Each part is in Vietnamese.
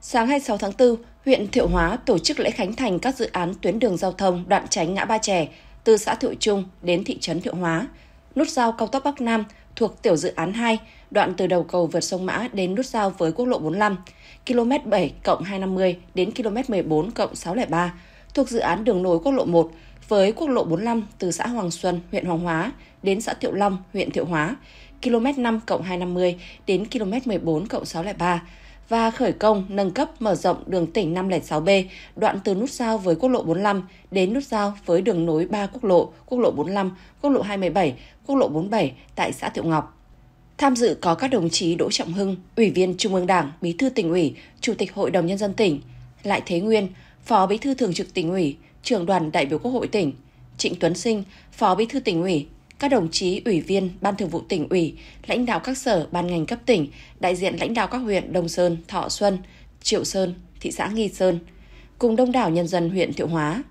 Sáng 26 tháng 4, huyện Thiệu Hóa tổ chức lễ khánh thành các dự án tuyến đường giao thông đoạn tránh ngã Ba Trẻ từ xã Thiệu Trung đến thị trấn Thiệu Hóa, nút giao cao tốc Bắc Nam thuộc tiểu dự án 2, đoạn từ đầu cầu vượt sông Mã đến nút giao với quốc lộ 45, km 7 cộng 250 đến km 14 cộng 603, thuộc dự án đường nối quốc lộ 1 với quốc lộ 45 từ xã Hoàng Xuân, huyện Hoàng Hóa đến xã Thiệu Long, huyện Thiệu Hóa, km 5 cộng 250 đến km 14 cộng 603, và khởi công nâng cấp mở rộng đường tỉnh 506B, đoạn từ nút giao với quốc lộ 45 đến nút giao với đường nối 3 quốc lộ, quốc lộ 45, quốc lộ 217, quốc lộ 47 tại xã Thiệu Ngọc. Tham dự có các đồng chí Đỗ Trọng Hưng, Ủy viên Trung ương Đảng, Bí thư tỉnh ủy, Chủ tịch Hội đồng Nhân dân tỉnh, Lại Thế Nguyên, Phó Bí thư Thường trực tỉnh ủy, Trưởng đoàn đại biểu Quốc hội tỉnh, Trịnh Tuấn Sinh, Phó Bí thư tỉnh ủy, các đồng chí ủy viên Ban Thường vụ tỉnh ủy, lãnh đạo các sở, ban ngành cấp tỉnh, đại diện lãnh đạo các huyện Đông Sơn, Thọ Xuân, Triệu Sơn, thị xã Nghi Sơn, cùng đông đảo nhân dân huyện Thiệu Hóa.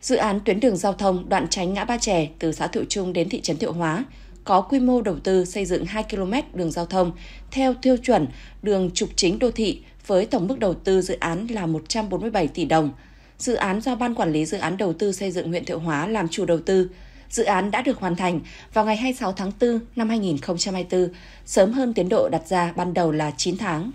Dự án tuyến đường giao thông đoạn tránh ngã Ba chè từ xã Thiệu Trung đến thị trấn Thiệu Hóa có quy mô đầu tư xây dựng 2 km đường giao thông theo tiêu chuẩn đường trục chính đô thị với tổng mức đầu tư dự án là 147 tỷ đồng. Dự án do Ban Quản lý Dự án Đầu tư xây dựng huyện Thiệu Hóa làm chủ đầu tư, Dự án đã được hoàn thành vào ngày 26 tháng 4 năm 2024, sớm hơn tiến độ đặt ra ban đầu là 9 tháng.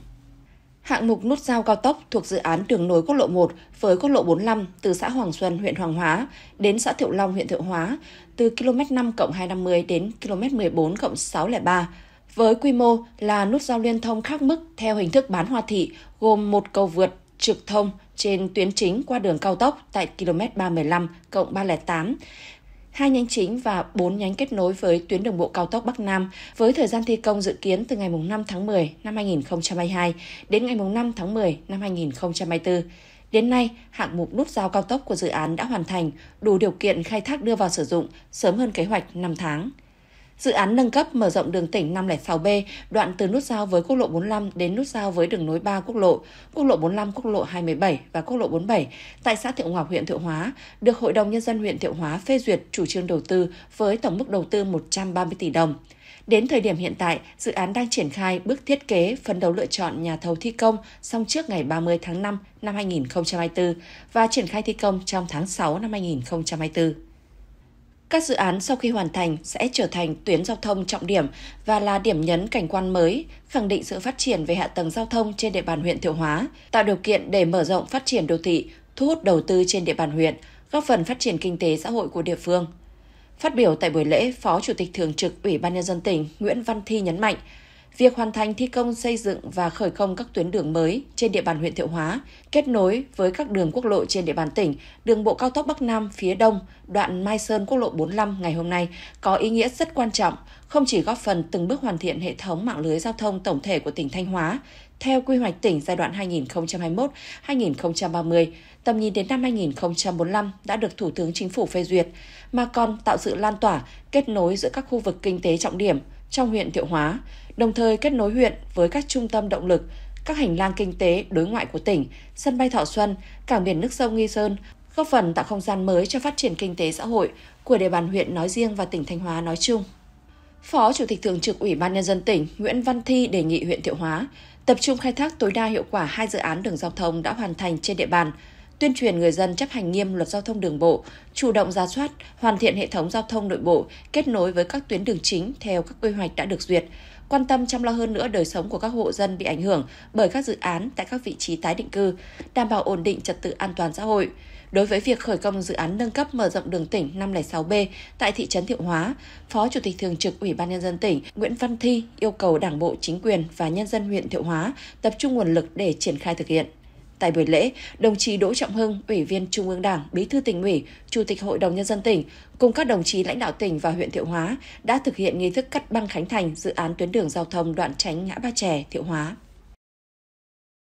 Hạng mục nút giao cao tốc thuộc dự án đường nối quốc lộ 1 với quốc lộ 45 từ xã Hoàng Xuân, huyện Hoàng Hóa đến xã Thiệu Long, huyện Thiệu Hóa, từ km 5 250 đến km 14 603, với quy mô là nút giao liên thông khác mức theo hình thức bán hoa thị, gồm một cầu vượt trực thông trên tuyến chính qua đường cao tốc tại km 315 308 hai nhánh chính và 4 nhánh kết nối với tuyến đường bộ cao tốc Bắc Nam với thời gian thi công dự kiến từ ngày 5 tháng 10 năm 2022 đến ngày 5 tháng 10 năm 2024. Đến nay, hạng mục nút giao cao tốc của dự án đã hoàn thành, đủ điều kiện khai thác đưa vào sử dụng sớm hơn kế hoạch 5 tháng. Dự án nâng cấp mở rộng đường tỉnh 506B, đoạn từ nút giao với quốc lộ 45 đến nút giao với đường nối 3 quốc lộ, quốc lộ 45, quốc lộ 217 và quốc lộ 47 tại xã Thiệu Ngọc, huyện Thiệu Hóa, được Hội đồng Nhân dân huyện Thiệu Hóa phê duyệt chủ trương đầu tư với tổng mức đầu tư 130 tỷ đồng. Đến thời điểm hiện tại, dự án đang triển khai bước thiết kế phấn đấu lựa chọn nhà thầu thi công xong trước ngày 30 tháng 5 năm 2024 và triển khai thi công trong tháng 6 năm 2024. Các dự án sau khi hoàn thành sẽ trở thành tuyến giao thông trọng điểm và là điểm nhấn cảnh quan mới, khẳng định sự phát triển về hạ tầng giao thông trên địa bàn huyện Thiệu Hóa, tạo điều kiện để mở rộng phát triển đô thị, thu hút đầu tư trên địa bàn huyện, góp phần phát triển kinh tế xã hội của địa phương. Phát biểu tại buổi lễ, Phó Chủ tịch Thường trực Ủy ban Nhân dân tỉnh Nguyễn Văn Thi nhấn mạnh, Việc hoàn thành thi công xây dựng và khởi công các tuyến đường mới trên địa bàn huyện Thiệu Hóa, kết nối với các đường quốc lộ trên địa bàn tỉnh, đường bộ cao tốc Bắc Nam phía Đông, đoạn Mai Sơn quốc lộ 45 ngày hôm nay có ý nghĩa rất quan trọng, không chỉ góp phần từng bước hoàn thiện hệ thống mạng lưới giao thông tổng thể của tỉnh Thanh Hóa, theo quy hoạch tỉnh giai đoạn 2021-2030, tầm nhìn đến năm 2045 đã được Thủ tướng Chính phủ phê duyệt, mà còn tạo sự lan tỏa, kết nối giữa các khu vực kinh tế trọng điểm – trong huyện Thiệu Hóa, đồng thời kết nối huyện với các trung tâm động lực, các hành lang kinh tế đối ngoại của tỉnh, sân bay Thọ Xuân, cảng biển nước sông Nghi Sơn, góp phần tạo không gian mới cho phát triển kinh tế xã hội của địa bàn huyện nói riêng và tỉnh Thanh Hóa nói chung. Phó Chủ tịch Thường trực Ủy ban Nhân dân tỉnh Nguyễn Văn Thi đề nghị huyện Thiệu Hóa tập trung khai thác tối đa hiệu quả hai dự án đường giao thông đã hoàn thành trên địa bàn – tuyên truyền người dân chấp hành nghiêm luật giao thông đường bộ, chủ động ra soát, hoàn thiện hệ thống giao thông nội bộ, kết nối với các tuyến đường chính theo các quy hoạch đã được duyệt, quan tâm chăm lo hơn nữa đời sống của các hộ dân bị ảnh hưởng bởi các dự án tại các vị trí tái định cư, đảm bảo ổn định trật tự an toàn xã hội. Đối với việc khởi công dự án nâng cấp mở rộng đường tỉnh 506B tại thị trấn Thiệu Hóa, Phó Chủ tịch Thường trực Ủy ban Nhân dân tỉnh Nguyễn Văn Thi yêu cầu Đảng bộ, chính quyền và nhân dân huyện Thiệu Hóa tập trung nguồn lực để triển khai thực hiện. Tại buổi lễ, đồng chí Đỗ Trọng Hưng, Ủy viên Trung ương Đảng, Bí thư tỉnh ủy, Chủ tịch Hội đồng Nhân dân tỉnh, cùng các đồng chí lãnh đạo tỉnh và huyện Thiệu Hóa đã thực hiện nghi thức cắt băng khánh thành dự án tuyến đường giao thông đoạn tránh ngã Ba Trẻ, Thiệu Hóa.